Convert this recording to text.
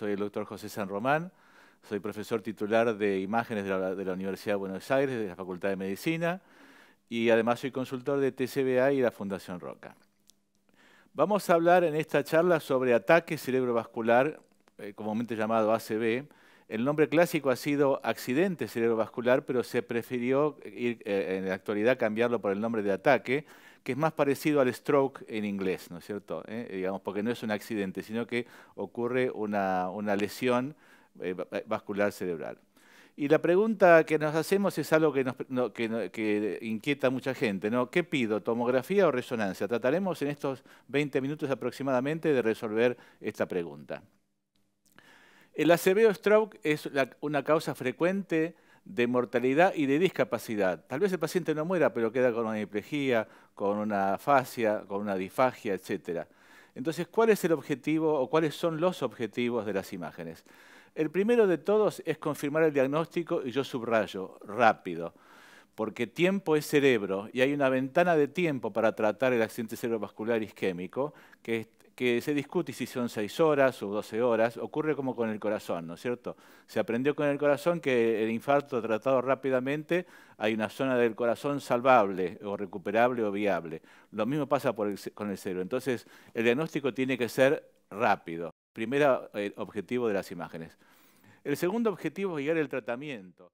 soy el doctor José San Román, soy profesor titular de imágenes de la, Universidad de Buenos Aires, de la Facultad de Medicina, y además soy consultor de TCBA y la Fundación Roca. Vamos a hablar en esta charla sobre ataque cerebrovascular, eh, comúnmente llamado ACV. El nombre clásico ha sido accidente cerebrovascular, pero se prefirió eh, en la actualidad cambiarlo por el nombre de ataque, que es más parecido al stroke en inglés, ¿no es cierto? ¿Eh? Eh, digamos, porque no es un accidente, sino que ocurre una, lesión eh, vascular cerebral. Y la pregunta que nos hacemos es algo que, inquieta a mucha gente. ¿Qué pido, tomografía o resonancia? Trataremos en estos 20 minutos aproximadamente de resolver esta pregunta. El o stroke es una causa frecuente de mortalidad y de discapacidad. Tal vez el paciente no muera, pero queda con una diplejía, con una fascia, con una disfagia, etc. Entonces, ¿cuál es el objetivo o cuáles son los objetivos de las imágenes? El primero de todos es confirmar el diagnóstico y yo subrayo, rápido, porque tiempo es cerebro y hay una ventana de tiempo para tratar el accidente cerebrovascular isquémico que es que se discute si son seis horas o doce horas, ocurre como con el corazón, ¿no es cierto? Se aprendió con el corazón que el infarto tratado rápidamente, hay una zona del corazón salvable o recuperable o viable. Lo mismo pasa con el cerebro. Entonces, el diagnóstico tiene que ser rápido. Primer eh, objetivo de las imágenes. El segundo objetivo es llegar el tratamiento.